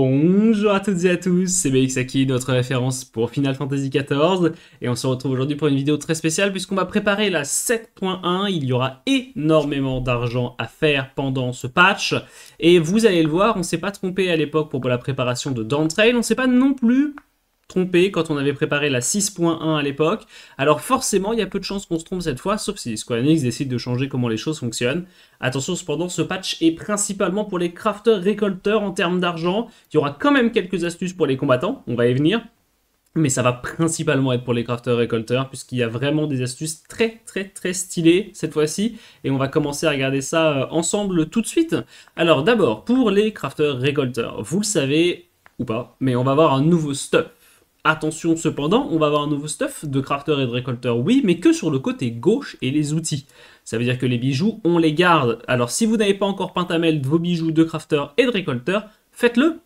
Bonjour à toutes et à tous, c'est Bexaki, notre référence pour Final Fantasy XIV, et on se retrouve aujourd'hui pour une vidéo très spéciale puisqu'on va préparer la 7.1, il y aura énormément d'argent à faire pendant ce patch, et vous allez le voir, on s'est pas trompé à l'époque pour la préparation de Dawn Trail, on sait pas non plus trompé quand on avait préparé la 6.1 à l'époque. Alors forcément, il y a peu de chances qu'on se trompe cette fois, sauf si Square Enix décide de changer comment les choses fonctionnent. Attention cependant, ce patch est principalement pour les crafters récolteurs en termes d'argent. Il y aura quand même quelques astuces pour les combattants, on va y venir. Mais ça va principalement être pour les crafters récolteurs, puisqu'il y a vraiment des astuces très très très stylées cette fois-ci. Et on va commencer à regarder ça euh, ensemble tout de suite. Alors d'abord, pour les crafters récolteurs, vous le savez ou pas, mais on va avoir un nouveau stop. Attention cependant, on va avoir un nouveau stuff de crafter et de récolteur, oui, mais que sur le côté gauche et les outils. Ça veut dire que les bijoux, on les garde. Alors si vous n'avez pas encore peint à de vos bijoux de crafter et de récolteur, faites-le,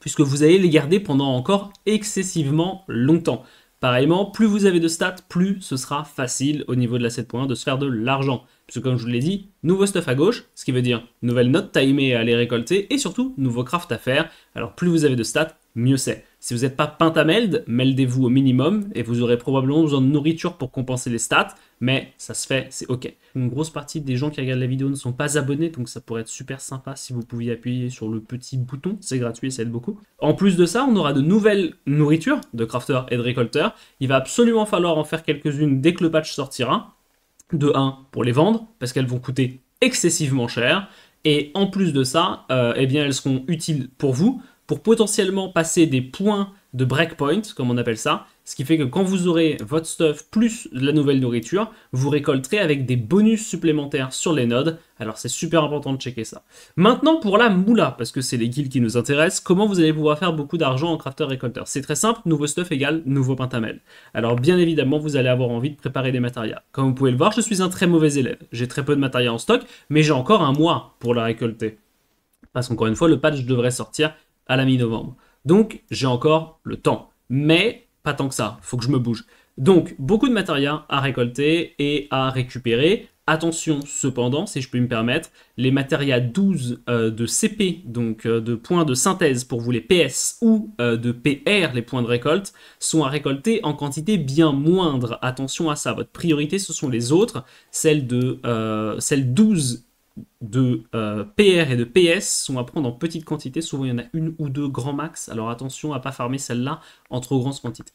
puisque vous allez les garder pendant encore excessivement longtemps. Pareillement, plus vous avez de stats, plus ce sera facile au niveau de la 7.1 de se faire de l'argent. Puisque comme je vous l'ai dit, nouveau stuff à gauche, ce qui veut dire nouvelle note et à les récolter et surtout nouveau craft à faire. Alors plus vous avez de stats, mieux c'est. Si vous n'êtes pas meld, meldez-vous au minimum et vous aurez probablement besoin de nourriture pour compenser les stats, mais ça se fait, c'est ok. Une grosse partie des gens qui regardent la vidéo ne sont pas abonnés, donc ça pourrait être super sympa si vous pouviez appuyer sur le petit bouton, c'est gratuit, ça aide beaucoup. En plus de ça, on aura de nouvelles nourritures de crafters et de récolteurs. Il va absolument falloir en faire quelques-unes dès que le patch sortira. De 1 pour les vendre, parce qu'elles vont coûter excessivement cher. Et en plus de ça, euh, eh bien, elles seront utiles pour vous pour potentiellement passer des points de breakpoint, comme on appelle ça, ce qui fait que quand vous aurez votre stuff plus la nouvelle nourriture, vous récolterez avec des bonus supplémentaires sur les nodes. Alors c'est super important de checker ça. Maintenant pour la moula, parce que c'est les guilds qui nous intéressent, comment vous allez pouvoir faire beaucoup d'argent en crafter-récolteur C'est très simple, nouveau stuff égale nouveau pentamel. Alors bien évidemment, vous allez avoir envie de préparer des matérias. Comme vous pouvez le voir, je suis un très mauvais élève. J'ai très peu de matériaux en stock, mais j'ai encore un mois pour la récolter. Parce qu'encore une fois, le patch devrait sortir à la mi-novembre. Donc j'ai encore le temps. Mais pas tant que ça, faut que je me bouge. Donc beaucoup de matérias à récolter et à récupérer. Attention cependant, si je peux me permettre, les matérias 12 euh, de CP, donc euh, de points de synthèse pour vous les PS ou euh, de PR, les points de récolte, sont à récolter en quantité bien moindre. Attention à ça, votre priorité ce sont les autres, celles de celles 12 de euh, PR et de PS sont à prendre en petites quantité. Souvent, il y en a une ou deux grands max. Alors attention à ne pas farmer celle-là en trop grande quantité.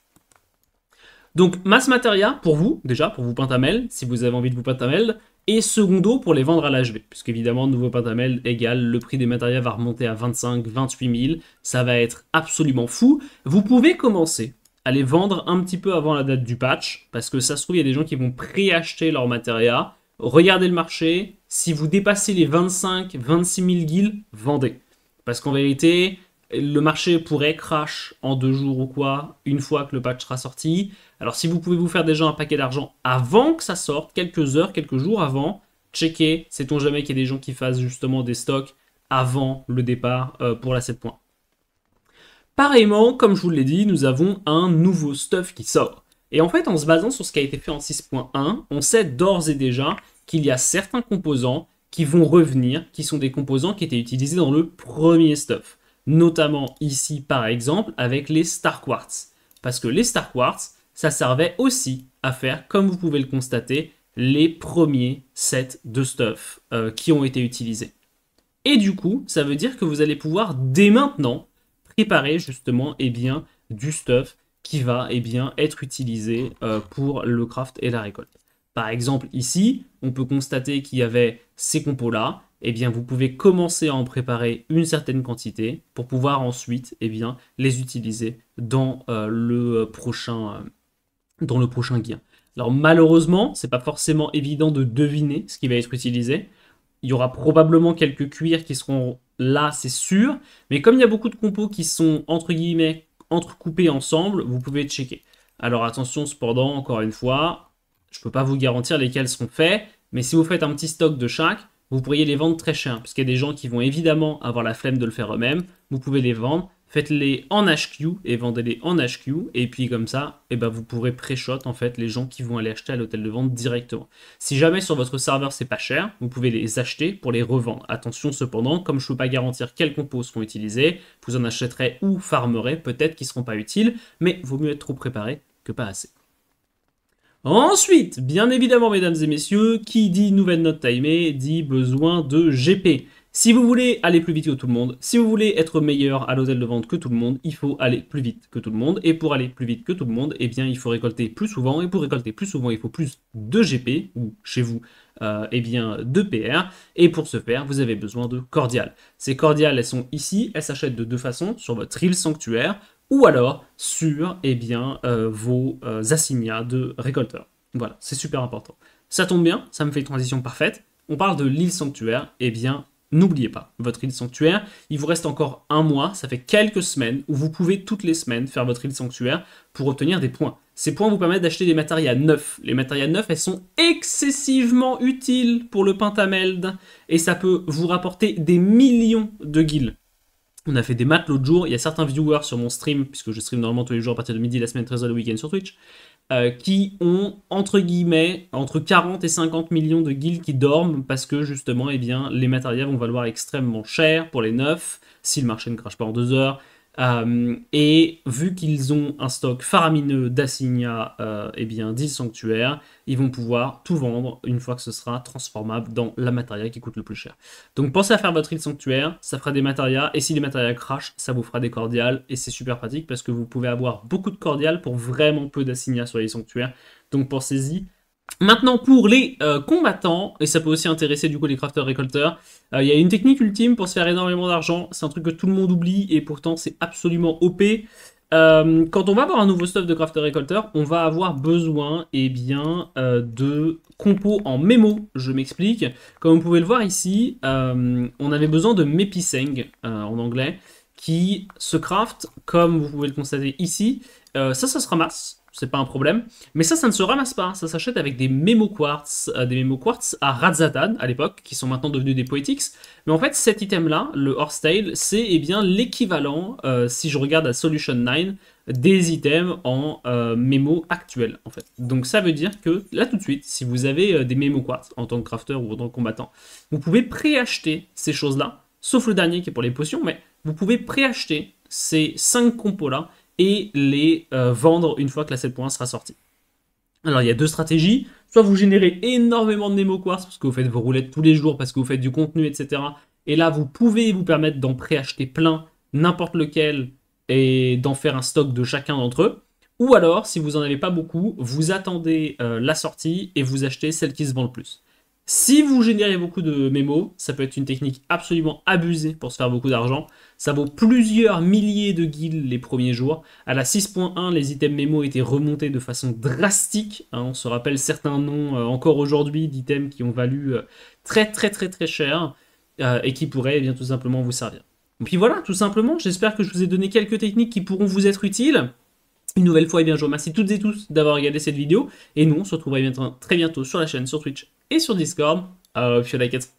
Donc, masse materia pour vous, déjà, pour vous pentamel, si vous avez envie de vous pentamel, et secondo pour les vendre à l'HV, puisque évidemment, nouveau pentamel égale, le prix des matérias va remonter à 25, 28 000, ça va être absolument fou. Vous pouvez commencer à les vendre un petit peu avant la date du patch, parce que ça se trouve, il y a des gens qui vont préacheter leur matériaux regardez le marché. Si vous dépassez les 25, 26 000 guilds, vendez. Parce qu'en vérité, le marché pourrait crash en deux jours ou quoi, une fois que le patch sera sorti. Alors si vous pouvez vous faire déjà un paquet d'argent avant que ça sorte, quelques heures, quelques jours avant, checkez, sait-on jamais qu'il y a des gens qui fassent justement des stocks avant le départ euh, pour la 7 points. Pareillement, comme je vous l'ai dit, nous avons un nouveau stuff qui sort. Et en fait, en se basant sur ce qui a été fait en 6.1, on sait d'ores et déjà qu'il y a certains composants qui vont revenir, qui sont des composants qui étaient utilisés dans le premier stuff. Notamment ici, par exemple, avec les star quartz. Parce que les star quartz, ça servait aussi à faire, comme vous pouvez le constater, les premiers sets de stuff euh, qui ont été utilisés. Et du coup, ça veut dire que vous allez pouvoir dès maintenant préparer justement eh bien, du stuff qui va eh bien, être utilisé euh, pour le craft et la récolte. Par exemple, ici, on peut constater qu'il y avait ces compos-là. Eh bien, vous pouvez commencer à en préparer une certaine quantité pour pouvoir ensuite eh bien, les utiliser dans, euh, le prochain, guin. Euh, dans le prochain Alors malheureusement, c'est pas forcément évident de deviner ce qui va être utilisé. Il y aura probablement quelques cuirs qui seront là, c'est sûr. Mais comme il y a beaucoup de compos qui sont entre guillemets entrecoupés ensemble, vous pouvez checker. Alors attention cependant, encore une fois, je ne peux pas vous garantir lesquels seront faits, mais si vous faites un petit stock de chaque, vous pourriez les vendre très cher, puisqu'il y a des gens qui vont évidemment avoir la flemme de le faire eux-mêmes, vous pouvez les vendre, faites-les en HQ et vendez-les en HQ. Et puis comme ça, eh ben, vous pourrez pré-shot en fait les gens qui vont aller acheter à l'hôtel de vente directement. Si jamais sur votre serveur c'est pas cher, vous pouvez les acheter pour les revendre. Attention cependant, comme je ne peux pas garantir quels compos seront utilisés, vous en achèterez ou farmerez peut-être qui ne seront pas utiles, mais vaut mieux être trop préparé que pas assez. Ensuite, bien évidemment, mesdames et messieurs, qui dit nouvelle note timée dit besoin de GP. Si vous voulez aller plus vite que tout le monde, si vous voulez être meilleur à l'hôtel de vente que tout le monde, il faut aller plus vite que tout le monde. Et pour aller plus vite que tout le monde, eh bien, il faut récolter plus souvent. Et pour récolter plus souvent, il faut plus de GP, ou chez vous, euh, eh bien, de PR. Et pour ce faire, vous avez besoin de cordiales. Ces cordiales, elles sont ici. Elles s'achètent de deux façons, sur votre île sanctuaire, ou alors sur eh bien, euh, vos euh, assignats de récolteurs. Voilà, c'est super important. Ça tombe bien, ça me fait une transition parfaite. On parle de l'île sanctuaire, eh bien N'oubliez pas, votre île sanctuaire, il vous reste encore un mois, ça fait quelques semaines, où vous pouvez toutes les semaines faire votre île sanctuaire pour obtenir des points. Ces points vous permettent d'acheter des matériaux neufs. Les matérias neufs, elles sont excessivement utiles pour le Pentameld, et ça peut vous rapporter des millions de guilds. On a fait des maths l'autre jour, il y a certains viewers sur mon stream, puisque je stream normalement tous les jours à partir de midi, la semaine 13 le week-end sur Twitch, euh, qui ont entre guillemets entre 40 et 50 millions de guilds qui dorment parce que justement eh bien, les matériels vont valoir extrêmement cher pour les neufs si le marché ne crache pas en deux heures euh, et vu qu'ils ont un stock faramineux d'assignats euh, et eh bien d'île sanctuaire, ils vont pouvoir tout vendre une fois que ce sera transformable dans la matériel qui coûte le plus cher. Donc pensez à faire votre île sanctuaire, ça fera des matérias, et si les matérias crachent, ça vous fera des cordiales, et c'est super pratique parce que vous pouvez avoir beaucoup de cordiales pour vraiment peu d'assignats sur les sanctuaires. Donc pensez-y, Maintenant, pour les euh, combattants, et ça peut aussi intéresser du coup les crafters-récolteurs, euh, il y a une technique ultime pour se faire énormément d'argent. C'est un truc que tout le monde oublie et pourtant c'est absolument OP. Euh, quand on va avoir un nouveau stuff de crafter-récolteur, on va avoir besoin eh bien, de compos en mémo. Je m'explique. Comme vous pouvez le voir ici, on avait besoin de Mepiseng en anglais qui se craft, comme vous pouvez le constater ici. ça, ça se ramasse c'est pas un problème. Mais ça, ça ne se ramasse pas. Hein. Ça s'achète avec des Memo quartz, euh, des Memo quartz à Razatan à l'époque, qui sont maintenant devenus des Poetics. Mais en fait, cet item-là, le Horse Tail, c'est eh bien l'équivalent, euh, si je regarde à Solution 9, des items en Memo euh, mémo actuel en fait. Donc ça veut dire que là tout de suite, si vous avez des Memo quartz en tant que crafter ou en tant que combattant, vous pouvez préacheter ces choses-là, sauf le dernier qui est pour les potions, mais vous pouvez préacheter ces 5 compos là et les euh, vendre une fois que la 7.1 sera sortie. Alors il y a deux stratégies. Soit vous générez énormément de Nemo Quartz parce que vous faites vos roulettes tous les jours, parce que vous faites du contenu, etc. Et là, vous pouvez vous permettre d'en préacheter plein, n'importe lequel, et d'en faire un stock de chacun d'entre eux. Ou alors, si vous n'en avez pas beaucoup, vous attendez euh, la sortie et vous achetez celle qui se vend le plus. Si vous générez beaucoup de mémo, ça peut être une technique absolument abusée pour se faire beaucoup d'argent. Ça vaut plusieurs milliers de guilds les premiers jours. À la 6.1, les items mémo étaient remontés de façon drastique. Hein. on se rappelle certains noms euh, encore aujourd'hui d'items qui ont valu euh, très très très très cher euh, et qui pourraient eh bien tout simplement vous servir. Et puis voilà, tout simplement, j'espère que je vous ai donné quelques techniques qui pourront vous être utiles. Une nouvelle fois, et eh bien, je vous remercie toutes et tous d'avoir regardé cette vidéo. Et nous, on se retrouvera très bientôt sur la chaîne, sur Twitch et sur Discord. Euh, if you like it.